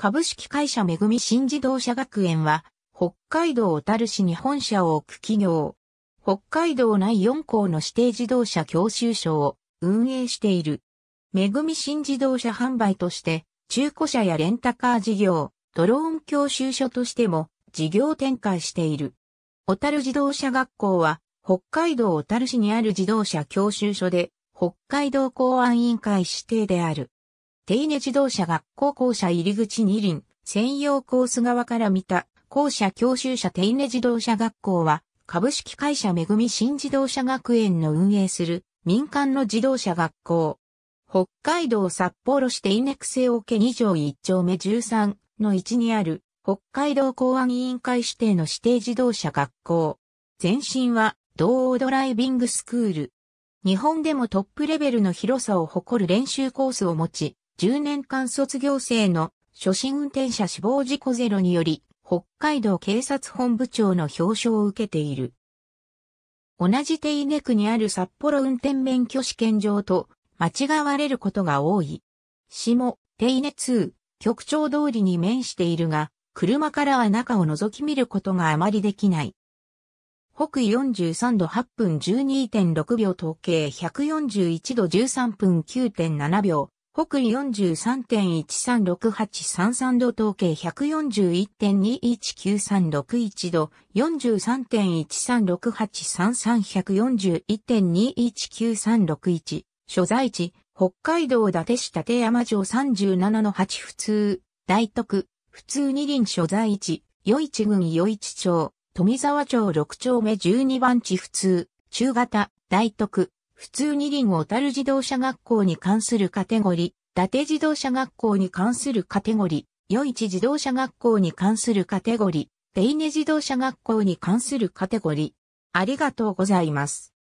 株式会社めぐみ新自動車学園は、北海道小樽市に本社を置く企業。北海道内4校の指定自動車教習所を運営している。めぐみ新自動車販売として、中古車やレンタカー事業、ドローン教習所としても事業展開している。小樽自動車学校は、北海道小樽市にある自動車教習所で、北海道公安委員会指定である。手稲自動車学校校舎入口二輪、専用コース側から見た、校舎教習者手稲自動車学校は、株式会社めぐみ新自動車学園の運営する民間の自動車学校。北海道札幌市手稲区西桶2条1丁目13の位置にある北海道公安委員会指定の指定自動車学校。前身は道央ドライビングスクール。日本でもトップレベルの広さを誇る練習コースを持ち、10年間卒業生の初心運転者死亡事故ゼロにより、北海道警察本部長の表彰を受けている。同じ手稲区にある札幌運転免許試験場と間違われることが多い。下、手稲2、局長通りに面しているが、車からは中を覗き見ることがあまりできない。北43度8分12.6秒統計141度13分9.7秒北緯43.13683度統計141.219361度43.136833141.219361所在地北海道伊達市立山城37の8普通大徳普通二輪所在地余市郡余市町富沢町6丁目12番地普通中型大徳普通二輪小樽自動車学校に関するカテゴリ、伊達自動車学校に関するカテゴリ、余市自動車学校に関するカテゴリ、手稲自動車学校に関するカテゴリ。ありがとうございます。